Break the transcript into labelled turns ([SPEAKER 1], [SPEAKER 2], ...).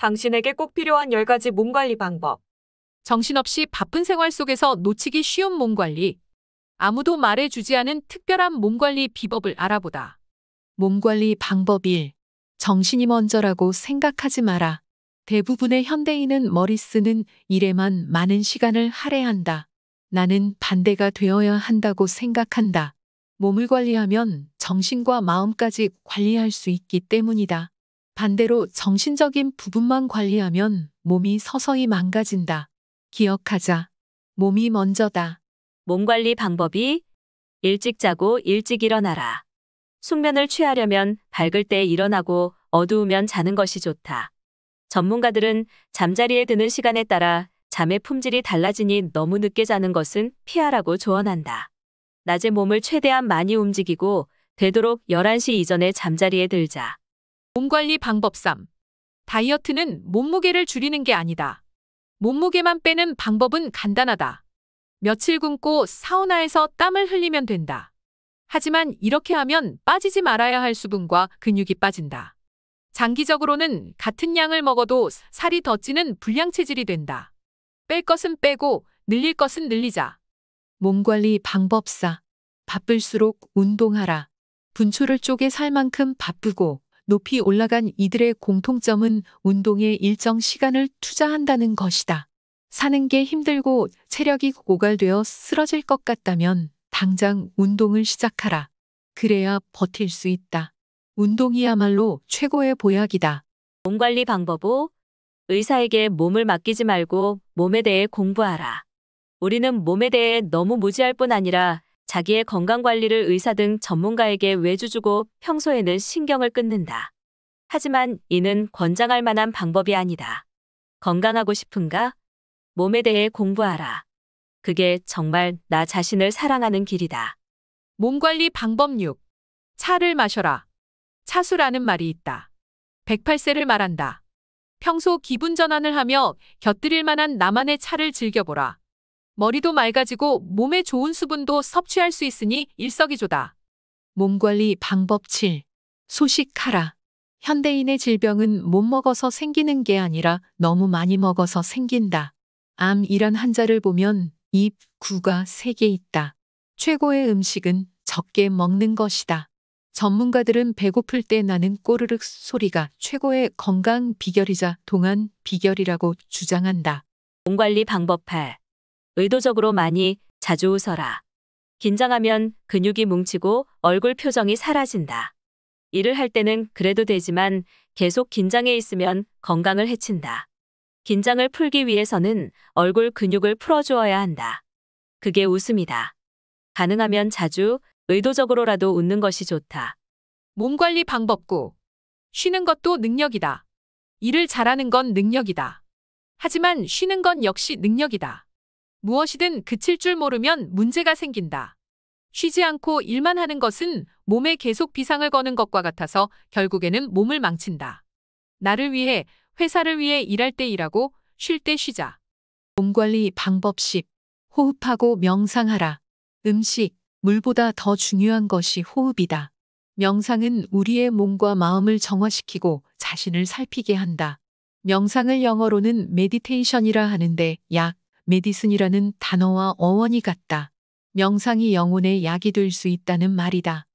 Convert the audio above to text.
[SPEAKER 1] 당신에게 꼭 필요한 10가지 몸관리 방법. 정신없이 바쁜 생활 속에서 놓치기 쉬운 몸관리. 아무도 말해주지 않은 특별한 몸관리 비법을 알아보다. 몸관리 방법 1. 정신이 먼저라고 생각하지 마라. 대부분의 현대인은 머리 쓰는 일에만 많은 시간을 할애한다. 나는 반대가 되어야 한다고 생각한다. 몸을 관리하면 정신과 마음까지 관리할 수 있기 때문이다. 반대로 정신적인 부분만 관리하면 몸이 서서히 망가진다. 기억하자. 몸이 먼저다.
[SPEAKER 2] 몸 관리 방법이 일찍 자고 일찍 일어나라. 숙면을 취하려면 밝을 때 일어나고 어두우면 자는 것이 좋다. 전문가들은 잠자리에 드는 시간에 따라 잠의 품질이 달라지니 너무 늦게 자는 것은 피하라고 조언한다. 낮에 몸을 최대한 많이 움직이고 되도록
[SPEAKER 1] 11시 이전에 잠자리에 들자. 몸관리 방법 3. 다이어트는 몸무게를 줄이는 게 아니다. 몸무게만 빼는 방법은 간단하다. 며칠 굶고 사우나에서 땀을 흘리면 된다. 하지만 이렇게 하면 빠지지 말아야 할 수분과 근육이 빠진다. 장기적으로는 같은 양을 먹어도 살이 더 찌는 불량 체질이 된다. 뺄 것은 빼고 늘릴 것은 늘리자. 몸관리 방법 4. 바쁠수록 운동하라. 분초를 쪼개 살 만큼 바쁘고 높이 올라간 이들의 공통점은 운동에 일정 시간을 투자한다는 것이다. 사는 게 힘들고 체력이 고갈되어 쓰러질 것 같다면 당장 운동을 시작하라. 그래야 버틸 수 있다. 운동이야말로 최고의 보약이다.
[SPEAKER 2] 몸 관리 방법 5. 의사에게 몸을 맡기지 말고 몸에 대해 공부하라. 우리는 몸에 대해 너무 무지할 뿐 아니라 자기의 건강관리를 의사 등 전문가에게 외주 주고 평소에는 신경을 끊는다. 하지만 이는 권장할 만한 방법이 아니다. 건강하고 싶은가? 몸에 대해 공부하라. 그게
[SPEAKER 1] 정말 나 자신을 사랑하는 길이다. 몸관리 방법 6. 차를 마셔라. 차수라는 말이 있다. 108세를 말한다. 평소 기분 전환을 하며 곁들일 만한 나만의 차를 즐겨보라. 머리도 맑아지고 몸에 좋은 수분도 섭취할 수 있으니 일석이조다. 몸관리 방법 7. 소식하라. 현대인의 질병은 못 먹어서 생기는 게 아니라 너무 많이 먹어서 생긴다. 암이란 환자를 보면 입, 구가 세 개 있다. 최고의 음식은 적게 먹는 것이다. 전문가들은 배고플 때 나는 꼬르륵 소리가 최고의 건강 비결이자 동안 비결이라고 주장한다.
[SPEAKER 2] 몸관리 방법 8. 의도적으로 많이 자주 웃어라. 긴장하면 근육이 뭉치고 얼굴 표정이 사라진다. 일을 할 때는 그래도 되지만 계속 긴장해 있으면 건강을 해친다. 긴장을 풀기 위해서는 얼굴 근육을 풀어주어야 한다. 그게 웃음이다. 가능하면 자주 의도적으로라도 웃는 것이 좋다.
[SPEAKER 1] 몸 관리 방법 9. 쉬는 것도 능력이다. 일을 잘하는 건 능력이다. 하지만 쉬는 건 역시 능력이다. 무엇이든 그칠 줄 모르면 문제가 생긴다. 쉬지 않고 일만 하는 것은 몸에 계속 비상을 거는 것과 같아서 결국에는 몸을 망친다. 나를 위해, 회사를 위해 일할 때 일하고 쉴 때 쉬자. 몸 관리 방법 10. 호흡하고 명상하라. 음식, 물보다 더 중요한 것이 호흡이다. 명상은 우리의 몸과 마음을 정화시키고 자신을 살피게 한다. 명상을 영어로는 메디테이션이라 하는데 약 메디슨이라는 단어와 어원이 같다. 명상이 영혼의 약이 될 수 있다는 말이다.